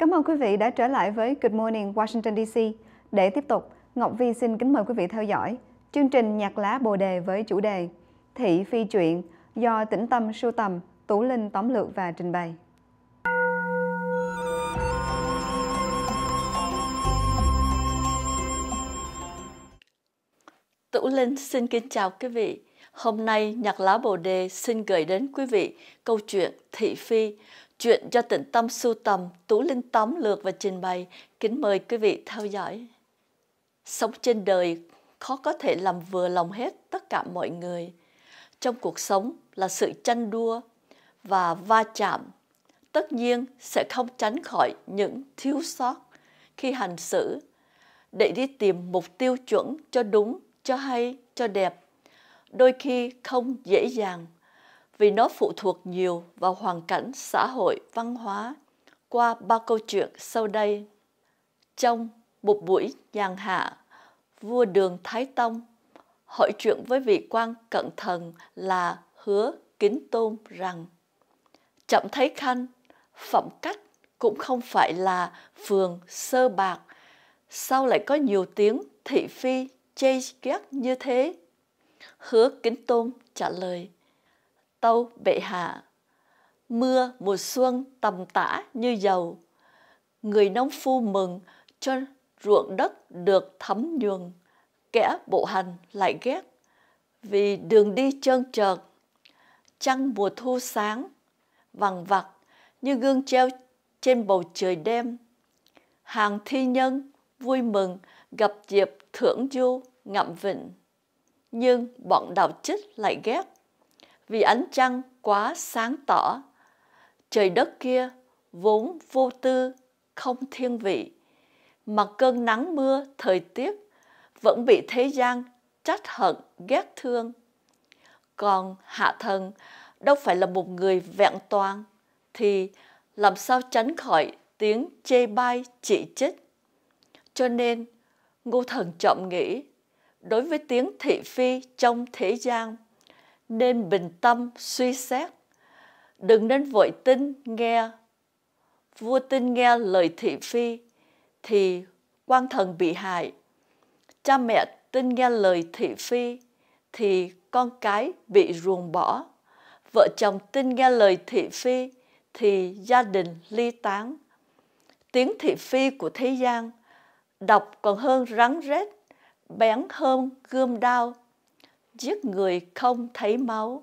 Cảm ơn quý vị đã trở lại với Good Morning Washington DC. Để tiếp tục, Ngọc Vi xin kính mời quý vị theo dõi chương trình nhạc lá bồ đề với chủ đề Thị Phi Truyện do Tĩnh Tâm sưu tầm, Tú Linh tóm lược và trình bày. Tủ Linh xin kính chào quý vị. Hôm nay Nhạc Lá Bồ Đề xin gửi đến quý vị câu chuyện Thị Phi, Chuyện do tịnh tâm sưu tầm, Tú Linh tóm lược và trình bày. Kính mời quý vị theo dõi. Sống trên đời khó có thể làm vừa lòng hết tất cả mọi người. Trong cuộc sống là sự chăn đua và va chạm. Tất nhiên sẽ không tránh khỏi những thiếu sót khi hành xử để đi tìm mục tiêu chuẩn cho đúng, cho hay, cho đẹp. Đôi khi không dễ dàng vì nó phụ thuộc nhiều vào hoàn cảnh xã hội văn hóa qua ba câu chuyện sau đây. Trong một buổi nhàn hạ, vua đường Thái Tông hỏi chuyện với vị quan cận thần là hứa kính tôn rằng chậm thấy khanh phẩm cách cũng không phải là phường sơ bạc sao lại có nhiều tiếng thị phi chê ghét như thế hứa kính tôn trả lời tâu bệ hạ mưa mùa xuân tầm tã như dầu người nông phu mừng cho ruộng đất được thấm nhuần kẻ bộ hành lại ghét vì đường đi trơn trợt trăng mùa thu sáng vằng vặc như gương treo trên bầu trời đêm hàng thi nhân vui mừng gặp dịp thưởng du ngậm vịnh nhưng bọn đạo chích lại ghét vì ánh trăng quá sáng tỏ. Trời đất kia vốn vô tư, không thiên vị, mà cơn nắng mưa thời tiết vẫn bị thế gian trách hận, ghét thương. Còn hạ thần đâu phải là một người vẹn toàn, thì làm sao tránh khỏi tiếng chê bai chỉ trích. Cho nên, Ngô Thần chậm nghĩ, đối với tiếng thị phi trong thế gian nên bình tâm suy xét đừng nên vội tin nghe vua tin nghe lời thị phi thì quan thần bị hại cha mẹ tin nghe lời thị phi thì con cái bị ruồng bỏ vợ chồng tin nghe lời thị phi thì gia đình ly tán tiếng thị phi của thế gian đọc còn hơn rắn rết bén hơn gươm đao giết người không thấy máu.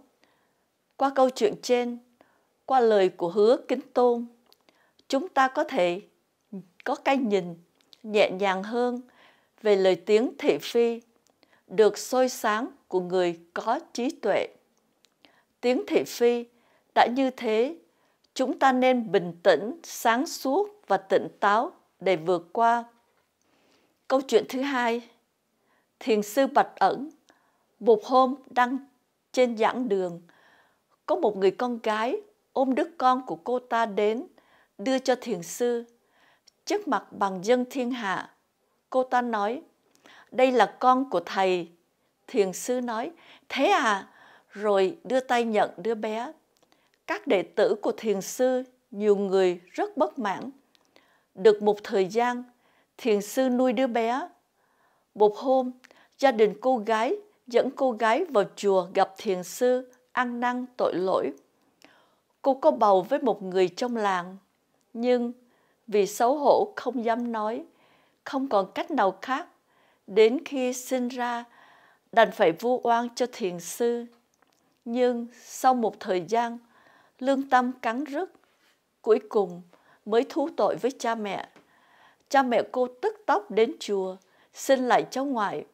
Qua câu chuyện trên, qua lời của hứa kính tôn, chúng ta có thể có cái nhìn nhẹ nhàng hơn về lời tiếng thị phi được sôi sáng của người có trí tuệ. Tiếng thị phi đã như thế, chúng ta nên bình tĩnh, sáng suốt và tỉnh táo để vượt qua. Câu chuyện thứ hai, Thiền sư Bạch Ẩn một hôm đang trên giảng đường, có một người con gái ôm đứa con của cô ta đến đưa cho thiền sư trước mặt bằng dân thiên hạ cô ta nói đây là con của thầy thiền sư nói thế à rồi đưa tay nhận đứa bé các đệ tử của thiền sư nhiều người rất bất mãn được một thời gian thiền sư nuôi đứa bé một hôm gia đình cô gái dẫn cô gái vào chùa gặp thiền sư ăn năn tội lỗi. Cô có bầu với một người trong làng, nhưng vì xấu hổ không dám nói, không còn cách nào khác, đến khi sinh ra đành phải vu oan cho thiền sư. Nhưng sau một thời gian, lương tâm cắn rứt, cuối cùng mới thú tội với cha mẹ. Cha mẹ cô tức tốc đến chùa, xin lại cháu ngoại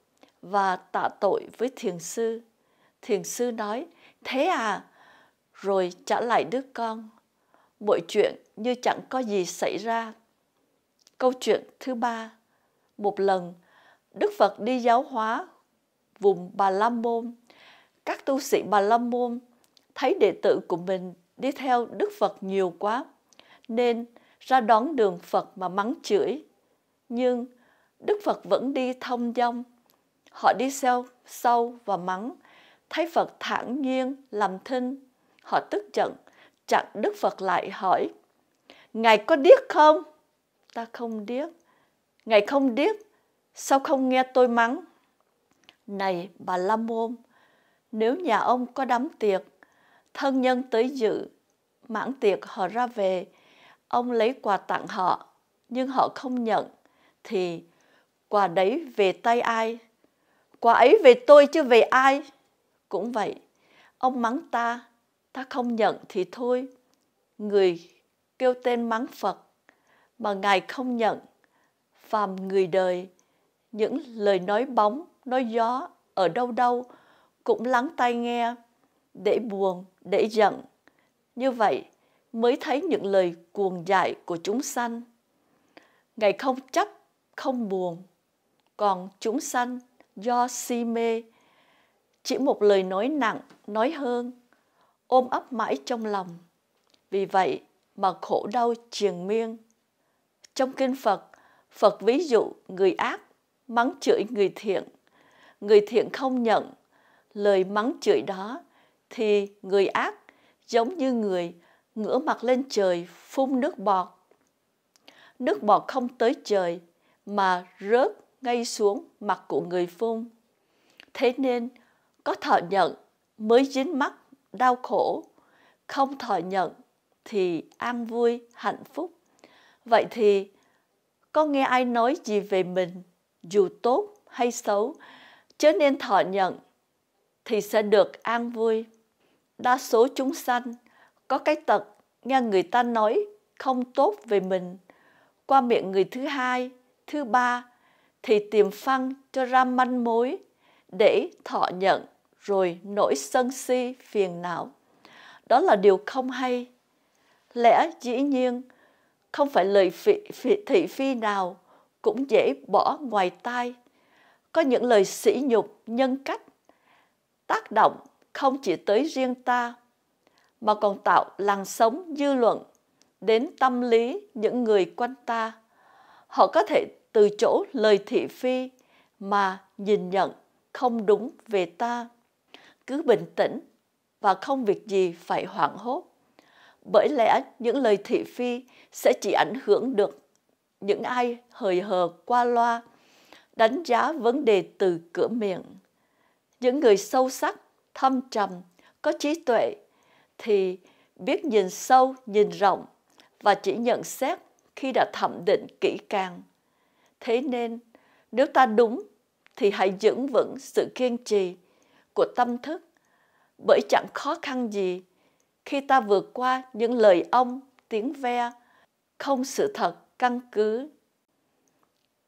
và tạ tội với thiền sư. Thiền sư nói, thế à, rồi trả lại đứa con. Mọi chuyện như chẳng có gì xảy ra. Câu chuyện thứ ba, một lần Đức Phật đi giáo hóa vùng Bà La Môn. Các tu sĩ Bà La Môn thấy đệ tử của mình đi theo Đức Phật nhiều quá, nên ra đón đường Phật mà mắng chửi. Nhưng Đức Phật vẫn đi thông dong Họ đi sâu, sâu và mắng, thấy Phật thản nhiên, làm thinh. Họ tức giận, chặn Đức Phật lại hỏi, Ngài có điếc không? Ta không điếc. Ngài không điếc, sao không nghe tôi mắng? Này bà La Môn, nếu nhà ông có đám tiệc, thân nhân tới dự, mãn tiệc họ ra về, ông lấy quà tặng họ, nhưng họ không nhận, thì quà đấy về tay ai Quả ấy về tôi chứ về ai. Cũng vậy, ông mắng ta, ta không nhận thì thôi. Người kêu tên mắng Phật mà Ngài không nhận. Phàm người đời, những lời nói bóng, nói gió ở đâu đâu cũng lắng tai nghe để buồn, để giận. Như vậy mới thấy những lời cuồng dại của chúng sanh. Ngài không chấp, không buồn, còn chúng sanh do si mê chỉ một lời nói nặng nói hơn ôm ấp mãi trong lòng vì vậy mà khổ đau triền miên trong kinh phật phật ví dụ người ác mắng chửi người thiện người thiện không nhận lời mắng chửi đó thì người ác giống như người ngửa mặt lên trời phun nước bọt nước bọt không tới trời mà rớt ngay xuống mặt của người phun. Thế nên, có thọ nhận mới dính mắc đau khổ, không thọ nhận thì an vui, hạnh phúc. Vậy thì, có nghe ai nói gì về mình, dù tốt hay xấu, chớ nên thọ nhận thì sẽ được an vui. Đa số chúng sanh có cái tật nghe người ta nói không tốt về mình qua miệng người thứ hai, thứ ba thì tìm phăng cho ra manh mối để thọ nhận rồi nổi sân si phiền não. Đó là điều không hay. Lẽ dĩ nhiên không phải lời phị, phị, thị phi nào cũng dễ bỏ ngoài tai. Có những lời sỉ nhục nhân cách tác động không chỉ tới riêng ta mà còn tạo làn sóng dư luận đến tâm lý những người quanh ta. Họ có thể từ chỗ lời thị phi mà nhìn nhận không đúng về ta. Cứ bình tĩnh và không việc gì phải hoảng hốt. Bởi lẽ những lời thị phi sẽ chỉ ảnh hưởng được những ai hời hờ qua loa, đánh giá vấn đề từ cửa miệng. Những người sâu sắc, thâm trầm, có trí tuệ thì biết nhìn sâu, nhìn rộng và chỉ nhận xét khi đã thẩm định kỹ càng Thế nên, nếu ta đúng thì hãy giữ vững sự kiên trì của tâm thức bởi chẳng khó khăn gì khi ta vượt qua những lời ông tiếng ve không sự thật căn cứ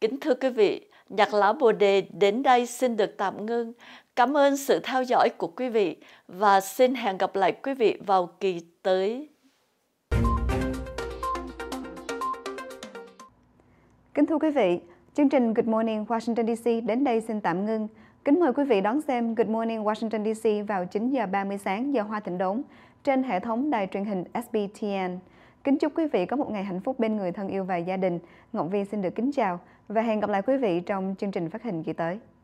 kính thưa quý vị nhạc lão bồ đề đến đây xin được tạm ngưng cảm ơn sự theo dõi của quý vị và xin hẹn gặp lại quý vị vào kỳ tới Kính thưa quý vị, chương trình Good Morning Washington DC đến đây xin tạm ngưng. Kính mời quý vị đón xem Good Morning Washington DC vào 9 giờ 30 sáng giờ Hoa Thịnh Đốn trên hệ thống đài truyền hình SBTN. Kính chúc quý vị có một ngày hạnh phúc bên người thân yêu và gia đình. Ngọc Vi xin được kính chào và hẹn gặp lại quý vị trong chương trình phát hình kỳ tới.